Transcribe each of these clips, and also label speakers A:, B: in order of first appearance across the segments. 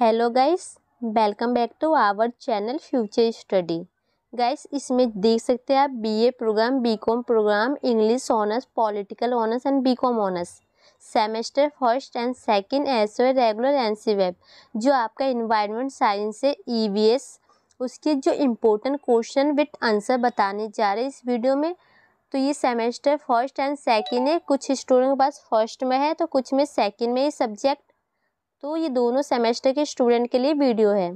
A: hello guys welcome back to our channel future study guys इसमें देख सकते हैं आप BA program BCom program English honours political honours and BCom honours semester first and second S regular N C web जो आपका environment science है E V S उसके जो इम्पोर्टेंट क्वेश्चन विथ आंसर बताने जा रहे हैं इस वीडियो में तो ये सेमेस्टर फर्स्ट एंड सेकंड है कुछ स्टूडेंट के पास फर्स्ट में है तो कुछ में सेकंड में ये सब्जेक्ट तो ये दोनों सेमेस्टर के स्टूडेंट के लिए वीडियो है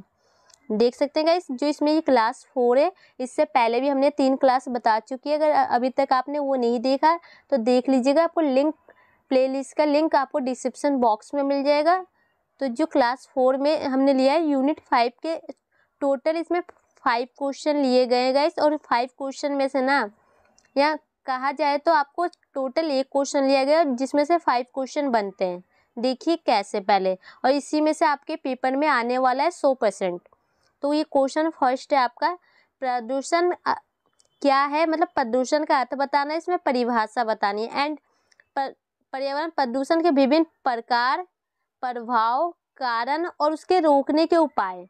A: देख सकते हैं गाइस जो इसमें ये क्लास फोर है इससे पहले भी हमने तीन क्लास बता चुकी है अगर अभी तक आपने वो नहीं देखा तो देख लीजिएगा आपको लिंक प्लेलिस्ट का लिंक आपको डिस्क्रिप्शन बॉक्स में मिल जाएगा तो जो क्लास फोर में हमने लिया है यूनिट फाइव के टोटल इसमें फाइव क्वेश्चन लिए गए गाइस और फाइव क्वेश्चन में से ना या कहा जाए तो आपको टोटल एक क्वेश्चन लिया गया जिसमें से फाइव क्वेश्चन बनते हैं देखिए कैसे पहले और इसी में से आपके पेपर में आने वाला है सौ परसेंट तो ये क्वेश्चन फर्स्ट है आपका प्रदूषण क्या है मतलब प्रदूषण का अर्थ बताना है इसमें परिभाषा बतानी है एंड पर्यावरण प्रदूषण के विभिन्न प्रकार प्रभाव कारण और उसके रोकने के उपाय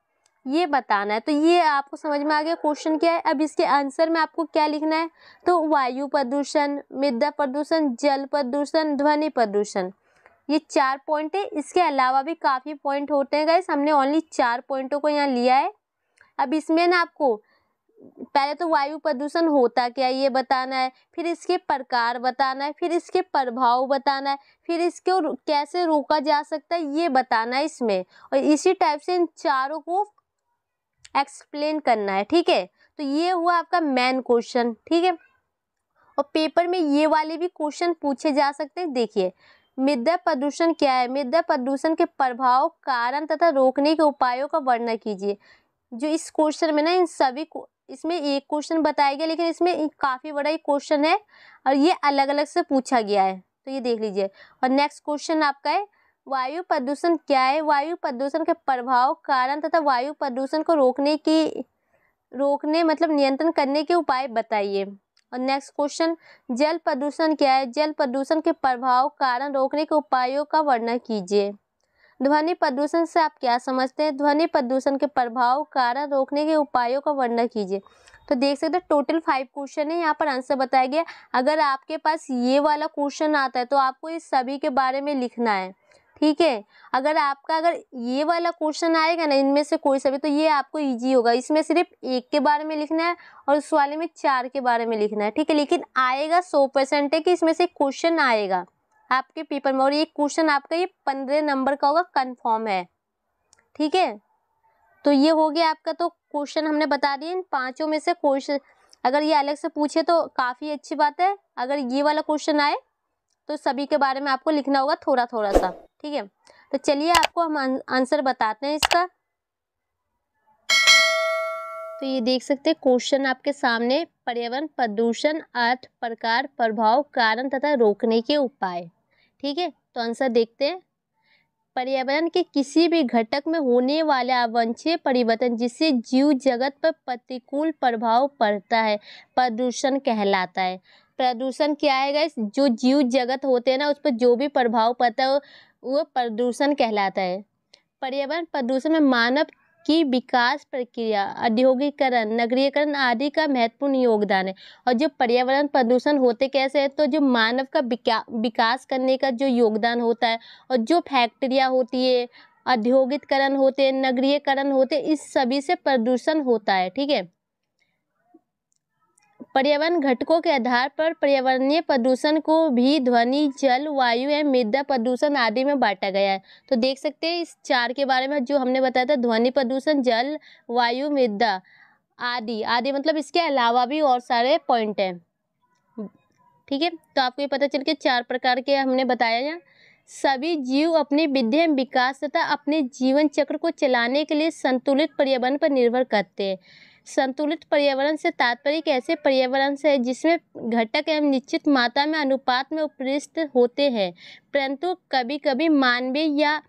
A: ये बताना है तो ये आपको समझ में आ गया क्वेश्चन क्या है अब इसके आंसर में आपको क्या लिखना है तो वायु प्रदूषण मृदा प्रदूषण जल प्रदूषण ध्वनि प्रदूषण ये चार पॉइंट है इसके अलावा भी काफ़ी पॉइंट होते हैं गाइस हमने ओनली चार पॉइंटों को यहाँ लिया है अब इसमें ना आपको पहले तो वायु प्रदूषण होता क्या ये बताना है फिर इसके प्रकार बताना है फिर इसके प्रभाव बताना है फिर इसको कैसे रोका जा सकता है ये बताना है इसमें और इसी टाइप से इन चारों को एक्सप्लेन करना है ठीक है तो ये हुआ आपका मेन क्वेश्चन ठीक है और पेपर में ये वाले भी क्वेश्चन पूछे जा सकते हैं देखिए मृदा प्रदूषण क्या है मृदा प्रदूषण के प्रभाव कारण तथा रोकने के उपायों का वर्णन कीजिए जो इस क्वेश्चन में ना इन सभी को इसमें एक क्वेश्चन बताया गया लेकिन इसमें काफ़ी बड़ा एक क्वेश्चन है और ये अलग अलग से पूछा गया है तो ये देख लीजिए और नेक्स्ट क्वेश्चन आपका है वायु प्रदूषण क्या है वायु प्रदूषण के प्रभाव कारण तथा वायु प्रदूषण को रोकने की रोकने मतलब नियंत्रण करने के उपाय बताइए और नेक्स्ट क्वेश्चन जल प्रदूषण क्या है जल प्रदूषण के प्रभाव कारण रोकने के उपायों का वर्णन कीजिए ध्वनि प्रदूषण से आप क्या समझते हैं ध्वनि प्रदूषण के प्रभाव कारण रोकने के उपायों का वर्णन कीजिए तो देख सकते हैं टोटल फाइव क्वेश्चन है यहाँ पर आंसर बताया गया अगर आपके पास ये वाला क्वेश्चन आता है तो आपको इस सभी के बारे में लिखना है ठीक है अगर आपका अगर ये वाला क्वेश्चन आएगा ना इनमें से कोई सा भी तो ये आपको इजी होगा इसमें सिर्फ एक के बारे में लिखना है और उस वाले में चार के बारे में लिखना है ठीक है लेकिन आएगा सौ परसेंट है कि इसमें से क्वेश्चन आएगा आपके पेपर में और ये क्वेश्चन आपका ये पंद्रह नंबर का होगा कन्फर्म है ठीक है तो ये हो गया आपका तो क्वेश्चन हमने बता दिए इन पाँचों में से क्वेश्चन अगर ये अलग से पूछे तो काफ़ी अच्छी बात है अगर ये वाला क्वेश्चन आए तो सभी के बारे में आपको लिखना होगा थोड़ा थोड़ा सा ठीक है तो चलिए आपको हम आंसर बताते हैं इसका तो ये देख सकते हैं क्वेश्चन आपके सामने पर्यावरण प्रदूषण अर्थ प्रकार प्रभाव कारण तथा रोकने के उपाय ठीक है तो आंसर देखते हैं पर्यावरण के किसी भी घटक में होने वाले अवंछित परिवर्तन जिससे जीव जगत पर प्रतिकूल प्रभाव पड़ता है प्रदूषण कहलाता है प्रदूषण क्या है गैस जो जीव जगत होते हैं ना उस पर जो भी प्रभाव पड़ता है वह प्रदूषण कहलाता है पर्यावरण प्रदूषण में मानव की विकास प्रक्रिया औद्योगिकरण नगरीकरण आदि का महत्वपूर्ण योगदान है और जो पर्यावरण प्रदूषण होते कैसे है तो जो मानव का विकास करने का जो योगदान होता है और जो फैक्ट्रियाँ होती है औद्योगिकरण होते हैं नगरीयकरण होते इस सभी से प्रदूषण होता है ठीक है पर्यावरण घटकों के आधार पर पर्यावरणीय प्रदूषण को भी ध्वनि जल वायु एवं मृदा प्रदूषण आदि में बांटा गया है तो देख सकते हैं इस चार के बारे में जो हमने बताया था ध्वनि प्रदूषण जल वायु मृदा आदि आदि मतलब इसके अलावा भी और सारे पॉइंट हैं ठीक है तो आपको ये पता चल के चार प्रकार के हमने बताया यहाँ सभी जीव अपने विद्या विकास तथा अपने जीवन चक्र को चलाने के लिए संतुलित पर्यावरण पर निर्भर करते हैं संतुलित पर्यावरण से तात्पर्य कैसे पर्यावरण से है जिसमें घटक एवं निश्चित मात्रा में अनुपात में उपरिष्ट होते हैं परंतु कभी कभी मानवीय या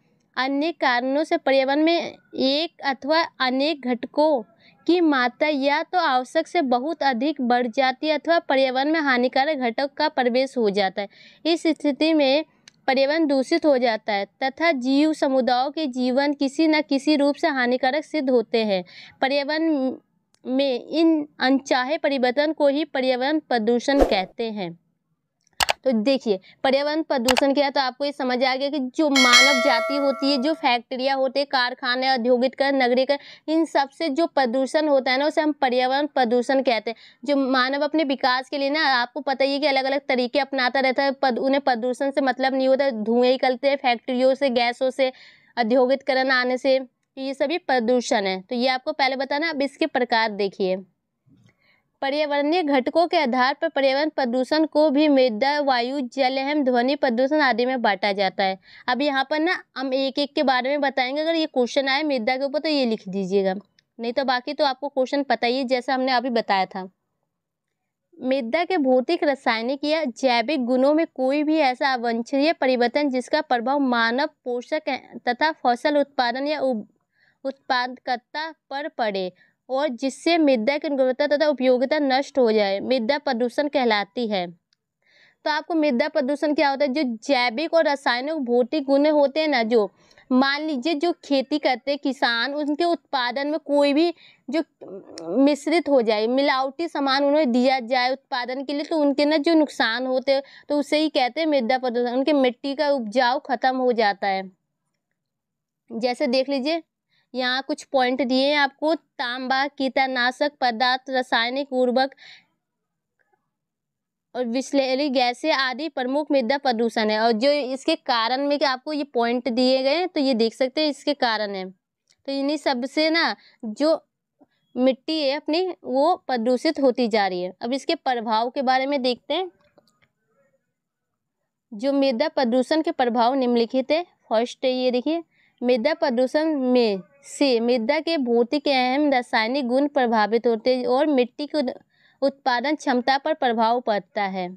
A: अन्य कारणों से पर्यावरण में एक अथवा अनेक घटकों की मात्रा या तो आवश्यक से बहुत अधिक बढ़ जाती है अथवा पर्यावरण में हानिकारक घटक का प्रवेश हो जाता है इस स्थिति में पर्यावरण दूषित हो जाता है तथा जीव समुदायों के जीवन किसी न किसी रूप से हानिकारक सिद्ध होते हैं पर्यावरण में इन अनचाहे परिवर्तन को ही पर्यावरण प्रदूषण कहते हैं तो देखिए पर्यावरण प्रदूषण क्या तो आपको ये समझ आ गया कि जो मानव जाति होती है जो फैक्ट्रियाँ होते हैं कारखाने औद्योगिकरण नगरीकरण इन सब से जो प्रदूषण होता है ना उसे हम पर्यावरण प्रदूषण कहते हैं जो मानव अपने विकास के लिए ना आपको पता ही है कि अलग अलग तरीके अपनाता रहता है पद, उन्हें प्रदूषण से मतलब नहीं होता धुएँ निकलते हैं फैक्ट्रियों से गैसों से औद्योगिकरण आने से तो ये सभी प्रदूषण है तो ये आपको पहले बताना अब इसके प्रकार देखिए पर्यावरणीय घटकों के आधार पर पर्यावरण प्रदूषण को भी मृदा वायु जल एवं ध्वनि प्रदूषण आदि में बांटा जाता है अब यहाँ पर ना हम एक एक के बारे में बताएंगे अगर ये क्वेश्चन आए मृदा के ऊपर तो ये लिख दीजिएगा नहीं तो बाकी तो आपको क्वेश्चन पता ही जैसा हमने अभी बताया था मृदा के भौतिक रासायनिक या जैविक गुणों में कोई भी ऐसा अवंछनीय परिवर्तन जिसका प्रभाव मानव पोषक तथा फसल उत्पादन या उत्पादकता पर पड़े और जिससे मृदा की गुणवत्ता तथा उपयोगिता नष्ट हो जाए मृदा प्रदूषण कहलाती है तो आपको मृदा प्रदूषण क्या होता है जो जैविक और रासायनिक भौतिक गुण होते हैं ना जो मान लीजिए जो खेती करते किसान उनके उत्पादन में कोई भी जो मिश्रित हो जाए मिलावटी सामान उन्हें दिया जाए उत्पादन के लिए तो उनके ना जो नुकसान होते तो उसे ही कहते हैं मृदा प्रदूषण उनके मिट्टी का उपजाऊ खत्म हो जाता है जैसे देख लीजिए यहाँ कुछ पॉइंट दिए हैं आपको तांबा कीटनाशक पदार्थ रासायनिक उर्वरक और विस्लेरी गैसें आदि प्रमुख मृदा प्रदूषण है और जो इसके कारण में कि आपको ये पॉइंट दिए गए तो ये देख सकते हैं इसके कारण है तो इन्हीं सब से ना जो मिट्टी है अपनी वो प्रदूषित होती जा रही है अब इसके प्रभाव के बारे में देखते हैं जो मृदा प्रदूषण के प्रभाव निम्नलिखित है फर्स्ट है ये देखिए मृदा प्रदूषण में से मृदा के भौतिक अहम रासायनिक गुण प्रभावित होते हैं और मिट्टी की उत्पादन क्षमता पर प्रभाव पड़ता है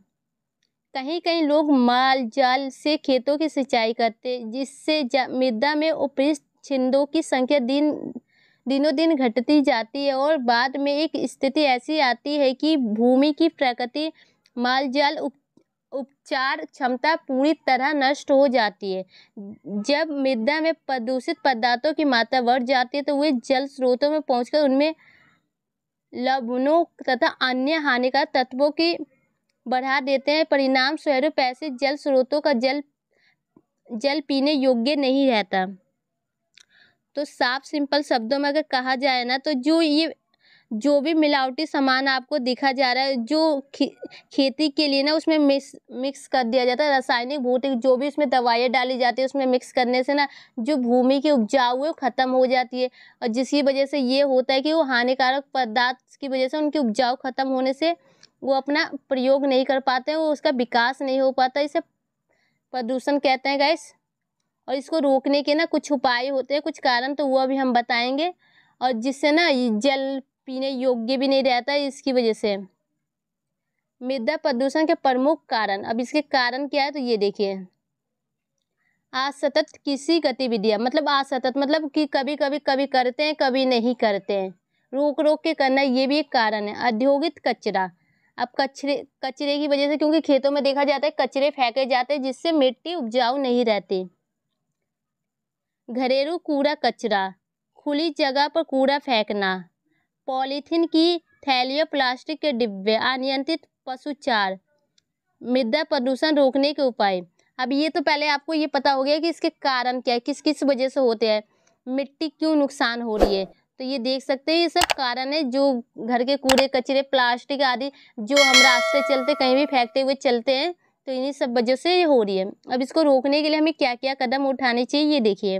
A: कहीं कहीं लोग माल जाल से खेतों की सिंचाई करते जिससे मृदा में उपयुक्त छिंदों की संख्या दिन दिनों दिन घटती जाती है और बाद में एक स्थिति ऐसी आती है कि भूमि की प्रकृति माल जाल उप उपचार क्षमता पूरी तरह नष्ट हो जाती है जब मृदा में प्रदूषित पदार्थों की मात्रा बढ़ जाती है तो वे जल स्रोतों में पहुंचकर उनमें लवणों तथा अन्य हानिकारक तत्वों की बढ़ा देते हैं परिणाम स्वरूप ऐसे जल स्रोतों का जल जल पीने योग्य नहीं रहता तो साफ सिंपल शब्दों में अगर कहा जाए ना तो जो ये जो भी मिलावटी सामान आपको दिखा जा रहा है जो खे, खेती के लिए ना उसमें मिक्स मिक्स कर दिया जाता है रासायनिक भौतिक जो भी उसमें दवाइयाँ डाली जाती है उसमें मिक्स करने से ना जो भूमि की उपजाऊ है वो ख़त्म हो जाती है और जिसकी वजह से ये होता है कि वो हानिकारक पदार्थ की वजह से उनकी उपजाऊ ख़त्म होने से वो अपना प्रयोग नहीं कर पाते वो उसका विकास नहीं हो पाता इसे प्रदूषण कहते हैं गैस और इसको रोकने के ना कुछ उपाय होते हैं कुछ कारण तो वो अभी हम बताएंगे और जिससे ना जल पीने योग्य भी नहीं रहता है इसकी वजह से मृदा प्रदूषण के प्रमुख कारण अब इसके कारण क्या है तो ये देखिए असतत किसी गतिविधियाँ मतलब असतत मतलब कि कभी कभी कभी करते हैं कभी नहीं करते हैं रोक रोक के करना ये भी एक कारण है औद्योगिक कचरा अब कचरे कचरे की वजह से क्योंकि खेतों में देखा जाता है कचरे फेंके जाते हैं जिससे मिट्टी उपजाऊ नहीं रहती घरेलू कूड़ा कचरा खुली जगह पर कूड़ा फेंकना पॉलीथीन की थैलियों प्लास्टिक के डिब्बे अनियंत्रित पशुचार मृदा प्रदूषण रोकने के उपाय अब ये तो पहले आपको ये पता हो गया कि इसके कारण क्या है किस किस वजह से होते हैं मिट्टी क्यों नुकसान हो रही है तो ये देख सकते हैं ये सब कारण है जो घर के कूड़े कचरे प्लास्टिक आदि जो हम रास्ते चलते कहीं भी फेंकते हुए चलते हैं तो इन्हीं सब वजह से ये हो रही है अब इसको रोकने के लिए हमें क्या क्या कदम उठाने चाहिए ये देखिए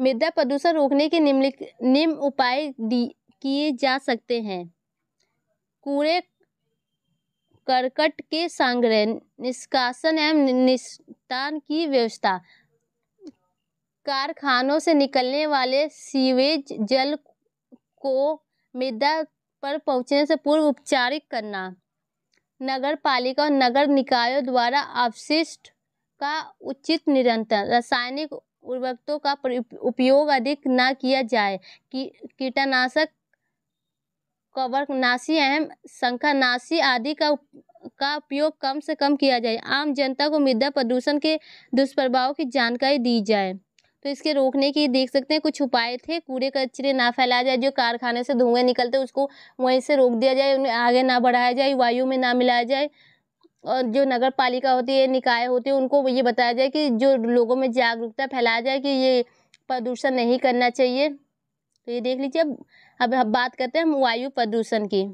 A: मृदा प्रदूषण रोकने के निम्नलिखित निम्न उपाय किए जा सकते हैं कूड़े करकट के संग्रह निष्कासन एवं निस्तान की व्यवस्था कारखानों से निकलने वाले सीवेज जल को मृदा पर पहुंचने से पूर्व उपचारित करना नगर पालिका और नगर निकायों द्वारा अवशिष्ट का उचित निरंतर रासायनिक उर्वरकों का उपयोग अधिक न किया जाए कीटनाशक कवरनाशी एवं शंखानाशी आदि का का उपयोग कम से कम किया जाए आम जनता को मृदा प्रदूषण के दुष्प्रभाव की जानकारी दी जाए तो इसके रोकने की देख सकते हैं कुछ उपाय थे कूड़े कचरे ना फैलाया जाए जो कारखाने से धुएं निकलते उसको वहीं से रोक दिया जाए उन्हें आगे ना बढ़ाया जाए वायु में ना मिलाया जाए और जो नगर पालिका होती है निकाय होते हैं उनको ये बताया जाए कि जो लोगों में जागरूकता फैलाया जाए कि ये प्रदूषण नहीं करना चाहिए तो ये देख लीजिए अब हम बात करते हैं वायु प्रदूषण की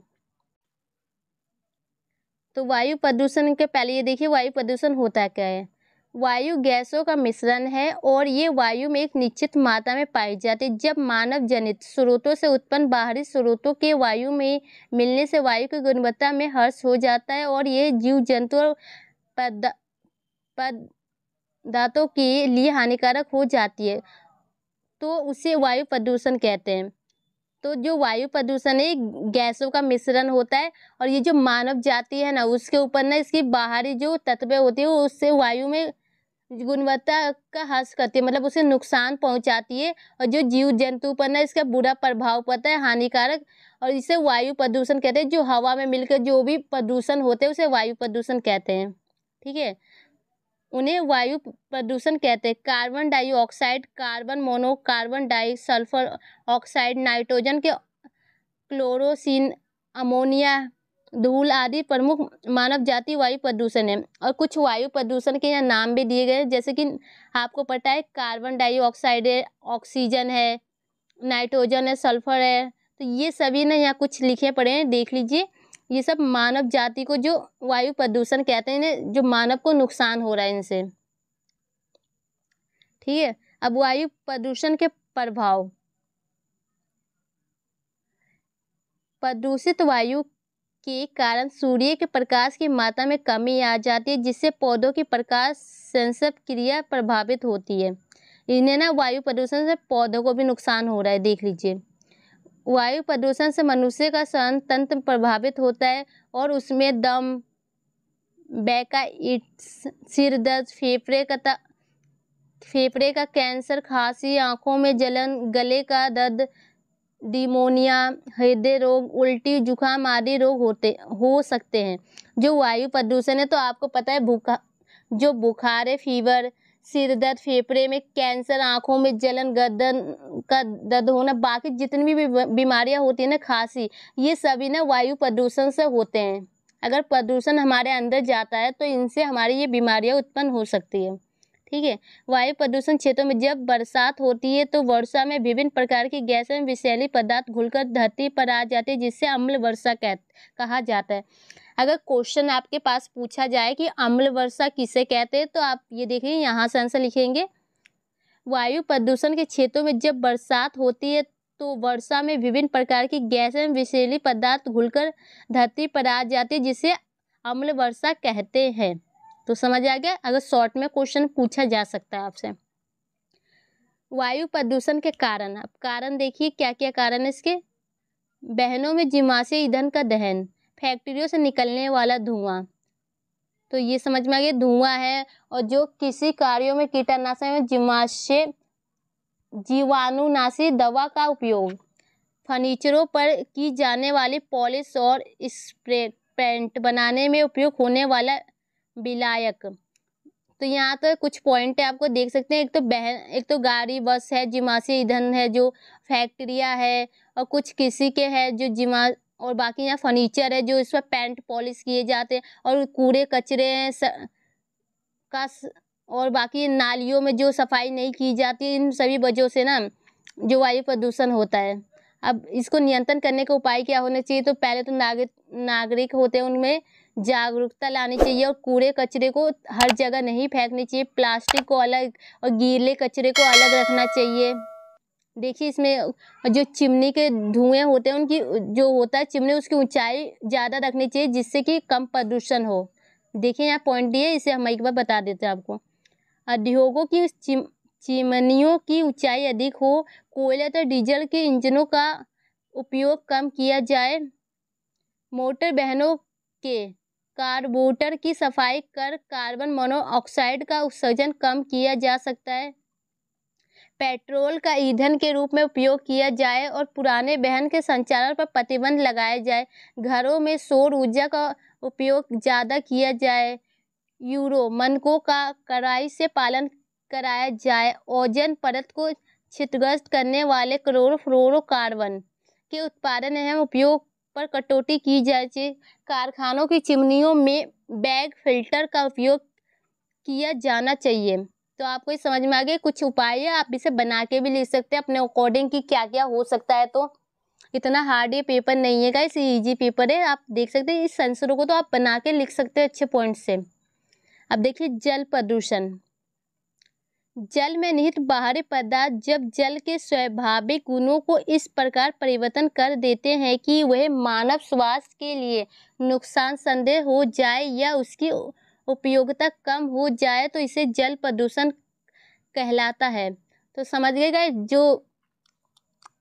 A: तो वायु प्रदूषण के पहले ये देखिए वायु प्रदूषण होता क्या है वायु गैसों का मिश्रण है और ये वायु में एक निश्चित मात्रा में पाई जाती है जब मानव जनित स्रोतों से उत्पन्न बाहरी स्रोतों के वायु में मिलने से वायु की गुणवत्ता में हर्ष हो जाता है और ये जीव जंतु और पद पदार्थों के लिए हानिकारक हो जाती है तो उसे वायु प्रदूषण कहते हैं तो जो वायु प्रदूषण है गैसों का मिश्रण होता है और ये जो मानव जाति है ना उसके ऊपर ना इसकी बाहरी जो तत्व होती है उससे वायु में गुणवत्ता का हर्ष करती है मतलब उसे नुकसान पहुंचाती है और जो जीव जंतु पर ना इसका बुरा प्रभाव पड़ता है हानिकारक और इसे वायु प्रदूषण कहते हैं जो हवा में मिलकर जो भी प्रदूषण होते हैं उसे वायु प्रदूषण कहते हैं ठीक है उन्हें वायु प्रदूषण कहते हैं carbon dioxide carbon mono carbon di sulphur oxide nitrogen के क्लोरोसिन अमोनिया धूल आदि प्रमुख मानव जाति वायु प्रदूषण है और कुछ वायु प्रदूषण के यहाँ नाम भी दिए गए हैं जैसे कि आपको पता है कार्बन डाइऑक्साइड है ऑक्सीजन है नाइट्रोजन है सल्फर है तो ये सभी ना यहाँ कुछ लिखे पड़े हैं देख लीजिए ये सब मानव जाति को जो वायु प्रदूषण कहते हैं जो मानव को नुकसान हो रहा है इनसे ठीक है अब वायु प्रदूषण के प्रभाव प्रदूषित वायु के कारण सूर्य के प्रकाश की मात्रा में कमी आ जाती है जिससे पौधों की प्रकाश संसर्प क्रिया प्रभावित होती है इन्हें ना वायु प्रदूषण से पौधों को भी नुकसान हो रहा है देख लीजिए वायु प्रदूषण से मनुष्य का श्वसन तंत्र प्रभावित होता है और उसमें दम बैकाइट्स सिर दर्द फेफड़े का फेफड़े का कैंसर खांसी आंखों में जलन गले का दर्द डिमोनिया हृदय रोग उल्टी जुखाम आदि रोग होते हो सकते हैं जो वायु प्रदूषण है तो आपको पता है भूखा जो बुखार है फीवर सिर दर्द फेफड़े में कैंसर आंखों में जलन गर्दन का दर्द होना बाकी जितनी भी बीमारियां होती है ना खांसी ये सभी ना वायु प्रदूषण से होते हैं अगर प्रदूषण हमारे अंदर जाता है तो इनसे हमारी ये बीमारियां उत्पन्न हो सकती है ठीक है वायु प्रदूषण क्षेत्रों में जब बरसात होती है तो वर्षा में विभिन्न प्रकार की गैस एवं विषैली पदार्थ घुलकर धरती पर आ जाती है जिससे अम्ल वर्षा कह कहा जाता है अगर क्वेश्चन आपके पास पूछा जाए कि अम्ल वर्षा किसे कहते हैं तो आप ये देखिए यहाँ से आंसर लिखेंगे वायु प्रदूषण के क्षेत्रों में जब बरसात होती है तो वर्षा में विभिन्न प्रकार की गैस एवं विषैली पदार्थ घुलकर धरती पर आ जाती है जिसे अम्ल वर्षा कहते हैं तो समझ आ गया अगर शॉर्ट में क्वेश्चन पूछा जा सकता है आपसे वायु प्रदूषण के कारण अब कारण देखिए क्या क्या कारण है इसके बहनों में जिमासे ईंधन का दहन फैक्ट्रियों से निकलने वाला धुआं तो ये समझ में आ गया धुआं है और जो किसी कार्यों में कीटनाशक में जिमाशय जीवाणुनाशी दवा का उपयोग फर्नीचरों पर की जाने वाली पॉलिश और स्प्रे पेंट बनाने में उपयोग होने वाला विलायक तो यहाँ तो कुछ पॉइंट है आपको देख सकते हैं एक तो बहन एक तो गाड़ी बस है जिमासी ईंधन है जो फैक्ट्रियाँ है और कुछ किसी के है जो जिमा और बाकी यहाँ फर्नीचर है जो इस पर पेंट पॉलिश किए जाते हैं और कूड़े कचरे हैं स, का स, और बाकी नालियों में जो सफाई नहीं की जाती इन सभी वजह से ना जो वायु प्रदूषण होता है अब इसको नियंत्रण करने के उपाय क्या होने चाहिए तो पहले तो नागरिक नागरिक होते हैं उनमें जागरूकता लानी चाहिए और कूड़े कचरे को हर जगह नहीं फेंकनी चाहिए प्लास्टिक को अलग और गीले कचरे को अलग रखना चाहिए देखिए इसमें जो चिमनी के धुएं होते हैं उनकी जो होता है चिमनी उसकी ऊंचाई ज़्यादा रखनी चाहिए जिससे कि कम प्रदूषण हो देखिए यहाँ पॉइंट दिए इसे हम एक बार बता देते हैं आपको उद्योगों की चिम चिमनियों की ऊंचाई अधिक हो कोयले तथा डीजल के इंजनों का उपयोग कम किया जाए मोटर बहनों के कार्बोटर की सफाई कर कार्बन मोनोऑक्साइड का उत्सर्जन कम किया जा सकता है पेट्रोल का ईंधन के रूप में उपयोग किया जाए और पुराने बहन के संचालन पर प्रतिबंध लगाया जाए घरों में सौर ऊर्जा का उपयोग ज़्यादा किया जाए यूरो मनकों का कड़ाई से पालन कराया जाए ओजन परत को क्षतिग्रस्त करने वाले करोड़ों फ्लोरो कार्बन के उत्पादन एवं उपयोग पर कटौती की जाए कारखानों की चिमनियों में बैग फिल्टर का उपयोग किया जाना चाहिए तो आपको ये समझ में आ गया कुछ उपाय है आप इसे बना के भी ले सकते हैं अपने अकॉर्डिंग की क्या क्या हो सकता है तो इतना हार्ड ये पेपर नहीं है गाइस इजी पेपर है आप देख सकते हैं इस संसरों को तो आप बना के लिख सकते हैं अच्छे पॉइंट से अब देखिए जल प्रदूषण जल में निहित बाहरी पदार्थ जब जल के स्वाभाविक गुणों को इस प्रकार परिवर्तन कर देते हैं कि वह मानव स्वास्थ्य के लिए नुकसान संदेह हो जाए या उसकी उपयोगिता कम हो जाए तो इसे जल प्रदूषण कहलाता है तो समझ गए गए जो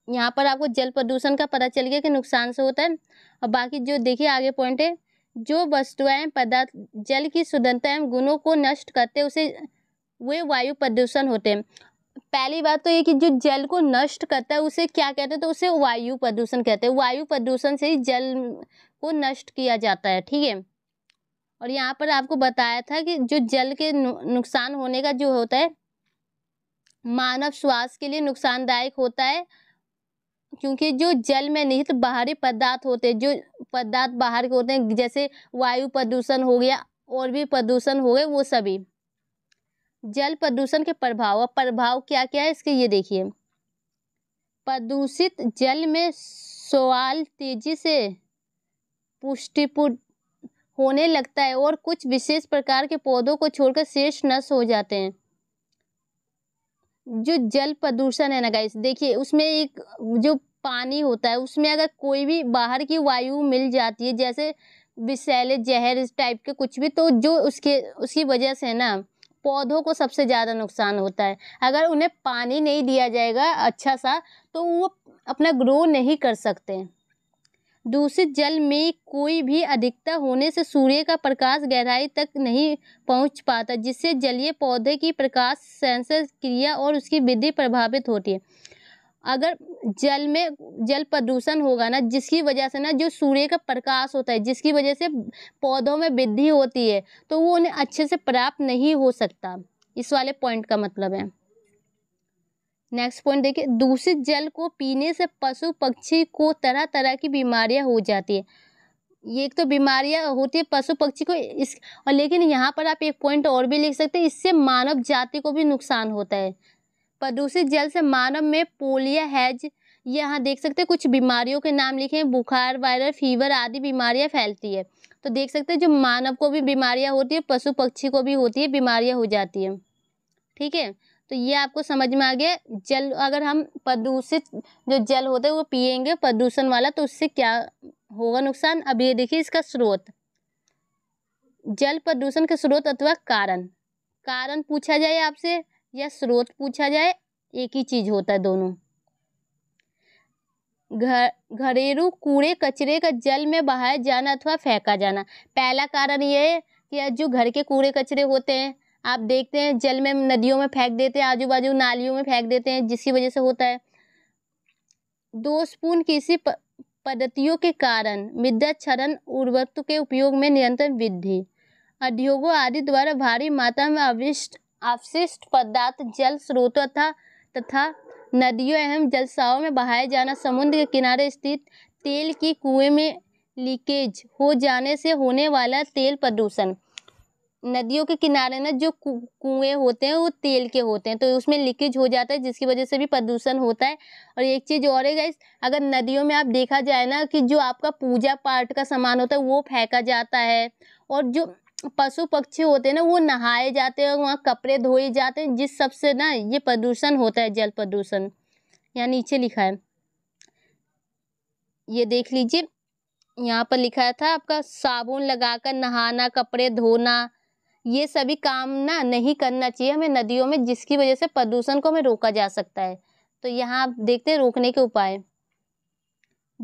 A: यहाँ पर आपको जल प्रदूषण का पता चल गया कि नुकसान से होता है और बाकी जो देखिए आगे पॉइंट है जो वस्तुएं पदार्थ जल की शुद्धता एवं गुणों को नष्ट करते उसे वे वायु प्रदूषण होते हैं पहली बात तो ये कि जो जल को नष्ट करता है उसे क्या कहते हैं तो उसे वायु प्रदूषण कहते हैं वायु प्रदूषण से ही जल को नष्ट किया जाता है ठीक है और यहाँ पर आपको बताया था कि जो जल के नुकसान होने का जो होता है मानव स्वास्थ्य के लिए नुकसानदायक होता है क्योंकि जो जल में निहित बाहरी पदार्थ होते हैं जो पदार्थ बाहर के होते हैं जैसे वायु प्रदूषण हो गया और भी प्रदूषण हो गए वो सभी जल प्रदूषण के प्रभाव और प्रभाव क्या क्या है इसके ये देखिए प्रदूषित जल में सवाल तेजी से पुष्टिपुट होने लगता है और कुछ विशेष प्रकार के पौधों को छोड़कर शेष नष्ट हो जाते हैं जो जल प्रदूषण है ना गाइस देखिए उसमें एक जो पानी होता है उसमें अगर कोई भी बाहर की वायु मिल जाती है जैसे विषैले जहर इस टाइप के कुछ भी तो जो उसके उसकी वजह से ना पौधों को सबसे ज़्यादा नुकसान होता है अगर उन्हें पानी नहीं दिया जाएगा अच्छा सा तो वो अपना ग्रो नहीं कर सकते दूषित जल में कोई भी अधिकता होने से सूर्य का प्रकाश गहराई तक नहीं पहुंच पाता जिससे जलीय पौधे की प्रकाश सेंसर क्रिया और उसकी वृद्धि प्रभावित होती है अगर जल में जल प्रदूषण होगा ना जिसकी वजह से ना जो सूर्य का प्रकाश होता है जिसकी वजह से पौधों में वृद्धि होती है तो वो उन्हें अच्छे से प्राप्त नहीं हो सकता इस वाले पॉइंट का मतलब है नेक्स्ट पॉइंट देखिए दूषित जल को पीने से पशु पक्षी को तरह तरह की बीमारियां हो जाती है ये एक तो बीमारियां होती है पशु पक्षी को इस और लेकिन यहाँ पर आप एक पॉइंट और भी लिख सकते हैं इससे मानव जाति को भी नुकसान होता है प्रदूषित जल से मानव में पोलिया हैज यहाँ देख सकते हैं कुछ बीमारियों के नाम लिखे हैं बुखार वायरल फीवर आदि बीमारियाँ फैलती है तो देख सकते हैं जो मानव को भी बीमारियाँ होती है पशु पक्षी को भी होती है बीमारियाँ हो जाती है ठीक है तो ये आपको समझ में आ गया जल अगर हम प्रदूषित जो जल होता है वो पिएंगे प्रदूषण वाला तो उससे क्या होगा नुकसान अब ये देखिए इसका स्रोत जल प्रदूषण के स्रोत अथवा कारण कारण पूछा जाए आपसे या स्रोत पूछा जाए एक ही चीज़ होता है दोनों घर घरेलू कूड़े कचरे का जल में बहाया जाना अथवा फेंका जाना पहला कारण ये है कि जो घर के कूड़े कचरे होते हैं आप देखते हैं जल में नदियों में फेंक देते हैं आजू बाजू नालियों में फेंक देते हैं जिसकी वजह से होता है दोषपूर्ण किसी पद्धतियों के कारण मृदा क्षरण उर्वरक के उपयोग में निरंतर वृद्धि उद्योगों आदि द्वारा भारी मात्रा में अविष्ट अवशिष्ट पदार्थ जल स्रोतों तथा तथा नदियों एवं जलसाओं में बहाए जाना समुद्र के किनारे स्थित तेल की कुएं में लीकेज हो जाने से होने वाला तेल प्रदूषण नदियों के किनारे ना जो कुएं होते हैं वो तेल के होते हैं तो उसमें लीकेज हो जाता है जिसकी वजह से भी प्रदूषण होता है और एक चीज़ और है गाइस अगर नदियों में आप देखा जाए ना कि जो आपका पूजा पाठ का सामान होता है वो फेंका जाता है और जो पशु पक्षी होते हैं ना वो नहाए जाते हैं वहाँ कपड़े धोए जाते हैं जिस सबसे ना ये प्रदूषण होता है जल प्रदूषण यहाँ नीचे लिखा है ये देख लीजिए यहाँ पर लिखा था आपका साबुन लगाकर नहाना कपड़े धोना ये सभी काम ना नहीं करना चाहिए हमें नदियों में जिसकी वजह से प्रदूषण को हमें रोका जा सकता है तो यहाँ आप देखते हैं रोकने के उपाय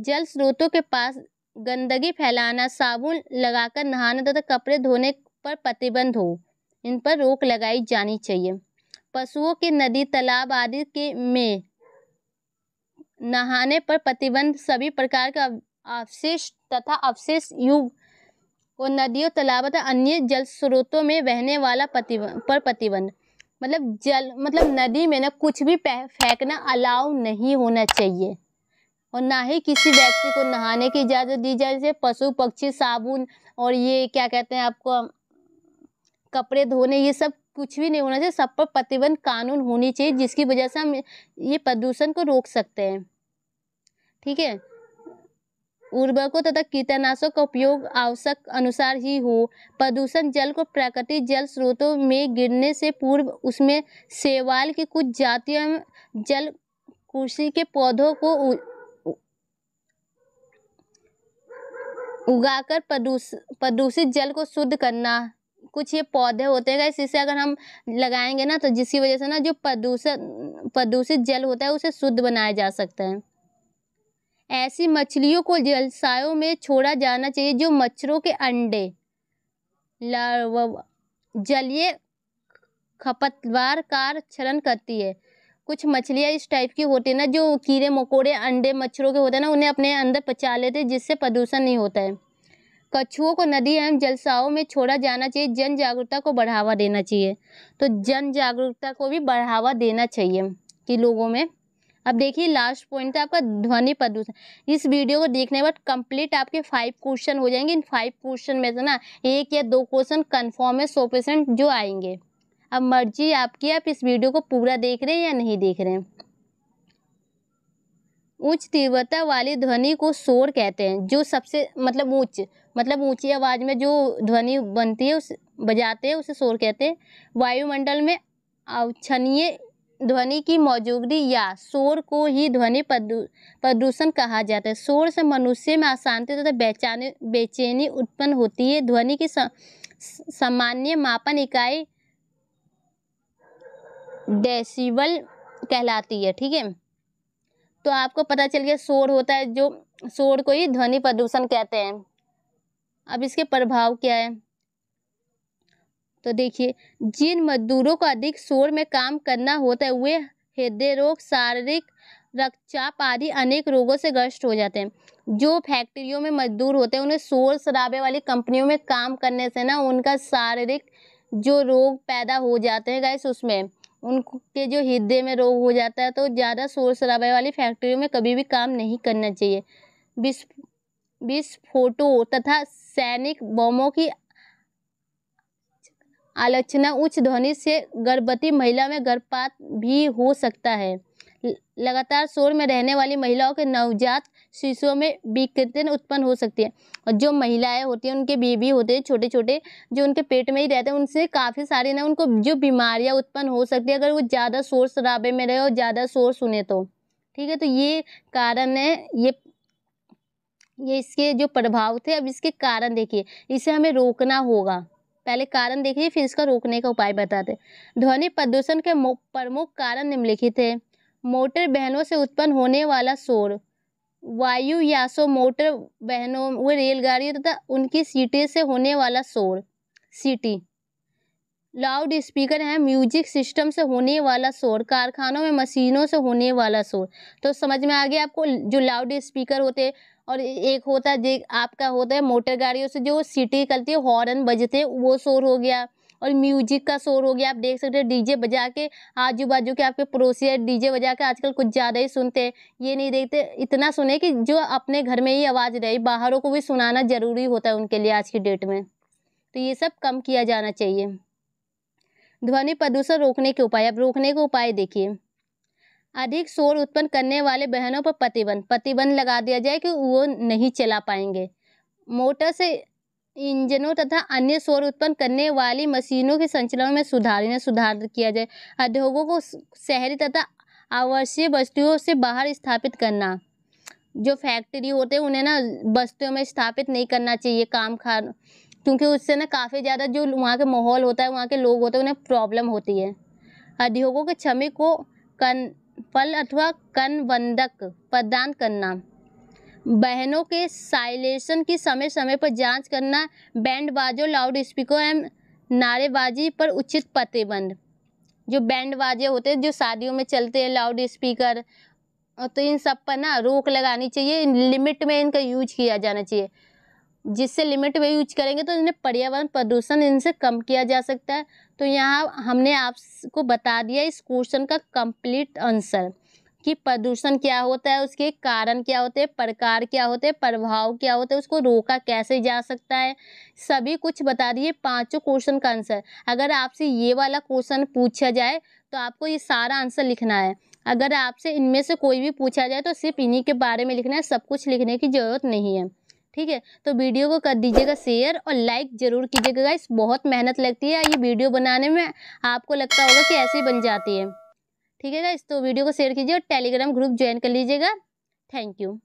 A: जल स्रोतों के पास गंदगी फैलाना साबुन लगाकर नहाना तथा कपड़े धोने पर प्रतिबंध हो इन पर रोक लगाई जानी चाहिए पशुओं के नदी तालाब आदि के में नहाने पर प्रतिबंध सभी प्रकार का अवशेष तथा अवशेष युग को नदियों तालाब तथा अन्य जल स्रोतों में बहने वाला प्रतिबंध पर प्रतिबंध मतलब जल मतलब नदी में ना कुछ भी फेंकना अलाउ नहीं होना चाहिए और ना ही किसी व्यक्ति को नहाने की इजाज़त दी जाए जैसे पशु पक्षी साबुन और ये क्या कहते हैं आपको कपड़े धोने ये सब कुछ भी नहीं होना चाहिए सब पर प्रतिबंध कानून होनी चाहिए जिसकी वजह से हम ये प्रदूषण को रोक सकते हैं ठीक है उर्वरकों तथा कीटनाशकों का उपयोग आवश्यक अनुसार ही हो प्रदूषण जल को प्राकृतिक जल स्रोतों में गिरने से पूर्व उसमें सेवाल की कुछ जातियों जल कुर्सी के पौधों को उगाकर प्रदूषित जल को शुद्ध करना कुछ ये पौधे होते हैं गाइस इसे अगर हम लगाएंगे ना तो जिसकी वजह से ना जो प्रदूषण प्रदूषित जल होता है उसे शुद्ध बनाया जा सकता है ऐसी मछलियों को जलसायों में छोड़ा जाना चाहिए जो मच्छरों के अंडे लार्वा जलीय खपतवार कार क्षरण करती है कुछ मछलियाँ इस टाइप की होती है ना जो कीड़े मकोड़े अंडे मच्छरों के होते हैं ना उन्हें अपने अंदर पचा लेते हैं जिससे प्रदूषण नहीं होता है कछुओं को नदी एवं जलसाओं में छोड़ा जाना चाहिए जन जागरूकता को बढ़ावा देना चाहिए तो जन जागरूकता को भी बढ़ावा देना चाहिए कि लोगों में अब देखिए लास्ट पॉइंट था आपका ध्वनि प्रदूषण इस वीडियो को देखने के बाद कंप्लीट आपके फाइव क्वेश्चन हो जाएंगे इन फाइव क्वेश्चन में से ना एक या दो क्वेश्चन कन्फर्म है सौ परसेंट जो आएंगे अब मर्जी आपकी आप इस वीडियो को पूरा देख रहे हैं या नहीं देख रहे हैं उच्च तीव्रता वाली ध्वनि को शोर कहते हैं जो सबसे मतलब उच्च मतलब ऊंची आवाज़ में जो ध्वनि बनती है उस बजाते हैं उसे शोर कहते हैं वायुमंडल में अवच्छनीय ध्वनि की मौजूदगी या शोर को ही ध्वनि प्रदूषण कहा जाता है शोर से मनुष्य में अशांति तथा बेचाने बेचैनी उत्पन्न होती है ध्वनि की सामान्य मापन इकाई डेसिबल कहलाती है ठीक है तो आपको पता चल गया शोर होता है जो शोर को ही ध्वनि प्रदूषण कहते हैं अब इसके प्रभाव क्या है तो देखिए जिन मजदूरों को अधिक शोर में काम करना होता है वे हृदय रोग शारीरिक रक्तचाप आदि अनेक रोगों से ग्रस्त हो जाते हैं जो फैक्ट्रियों में मजदूर होते हैं उन्हें शोर शराबे वाली कंपनियों में काम करने से ना उनका शारीरिक जो रोग पैदा हो जाते हैं गैस उसमें उनके जो हृदय में रोग हो जाता है तो ज़्यादा शोर शराबे वाली फैक्ट्रियों में कभी भी काम नहीं करना चाहिए विस्फोटों तथा सैनिक बमों की आलोचना उच्च ध्वनि से गर्भवती महिला में गर्भपात भी हो सकता है लगातार शोर में रहने वाली महिलाओं के नवजात शिशुओं में विकृतन उत्पन्न हो सकती है और जो महिलाएं होती हैं उनके बेबी होते हैं छोटे छोटे जो उनके पेट में ही रहते हैं उनसे काफ़ी सारे ना उनको जो बीमारियां उत्पन्न हो सकती है अगर वो ज़्यादा शोर शराबे में रहे और ज़्यादा शोर सुने तो ठीक है तो ये कारण है ये ये इसके जो प्रभाव थे अब इसके कारण देखिए इसे हमें रोकना होगा पहले कारण देखिए फिर इसका रोकने का उपाय बताते ध्वनि प्रदूषण के प्रमुख कारण निम्नलिखित है मोटर बहनों से उत्पन्न होने वाला शोर वायु यासो मोटर बहनों व रेलगाड़ियों तथा उनकी सीटें से होने वाला शोर सीटी लाउड स्पीकर है म्यूजिक सिस्टम से होने वाला शोर कारखानों में मशीनों से होने वाला शोर तो समझ में आ गया आपको जो लाउड स्पीकर होते और एक होता है आपका होता है मोटर गाड़ियों से जो सीटी निकलती है हॉर्न बजते वो शोर हो गया और म्यूजिक का शोर हो गया आप देख सकते हैं डीजे बजा के आजू बाजू के आपके पड़ोसी है डीजे बजा के आजकल कुछ ज़्यादा ही सुनते हैं ये नहीं देखते इतना सुने कि जो अपने घर में ही आवाज़ रहे बाहरों को भी सुनाना ज़रूरी होता है उनके लिए आज की डेट में तो ये सब कम किया जाना चाहिए ध्वनि प्रदूषण रोकने के उपाय अब रोकने के उपाय देखिए अधिक शोर उत्पन्न करने वाले बहनों पर प्रतिबंध प्रतिबंध लगा दिया जाए कि वो नहीं चला पाएंगे मोटर से इंजनों तथा अन्य शोर उत्पन्न करने वाली मशीनों के संचालन में सुधार इन्हें सुधार किया जाए उद्योगों को शहरी तथा आवासीय बस्तियों से बाहर स्थापित करना जो फैक्ट्री होते हैं उन्हें ना बस्तियों में स्थापित नहीं करना चाहिए काम खा क्योंकि उससे ना काफ़ी ज़्यादा जो वहाँ के माहौल होता है वहाँ के लोग होते हैं उन्हें प्रॉब्लम होती है उद्योगों के क्षमिक को कन फल अथवा कन बंधक प्रदान करना बहनों के साइलेशन की समय समय पर जांच करना बैंड बाजों लाउड स्पीकर एंड नारेबाजी पर उचित प्रतिबंध जो बैंड बाजे होते हैं जो शादियों में चलते हैं लाउड स्पीकर तो इन सब पर ना रोक लगानी चाहिए लिमिट में इनका यूज किया जाना चाहिए जिससे लिमिट में यूज करेंगे तो इन्हें पर्यावरण प्रदूषण इनसे कम किया जा सकता है तो यहाँ हमने आपको बता दिया इस क्वेश्चन का कंप्लीट आंसर कि प्रदूषण क्या होता है उसके कारण क्या होते हैं प्रकार क्या होते हैं प्रभाव क्या होते हैं उसको रोका कैसे जा सकता है सभी कुछ बता दिए पांचों क्वेश्चन का आंसर अगर आपसे ये वाला क्वेश्चन पूछा जाए तो आपको ये सारा आंसर लिखना है अगर आपसे इनमें से कोई भी पूछा जाए तो सिर्फ इन्हीं के बारे में लिखना है सब कुछ लिखने की ज़रूरत नहीं है ठीक है तो वीडियो को कर दीजिएगा शेयर और लाइक ज़रूर कीजिएगा इस बहुत मेहनत लगती है ये वीडियो बनाने में आपको लगता होगा कि ऐसी बन जाती है ठीक है गाइस तो वीडियो को शेयर कीजिए और टेलीग्राम ग्रुप ज्वाइन कर लीजिएगा थैंक यू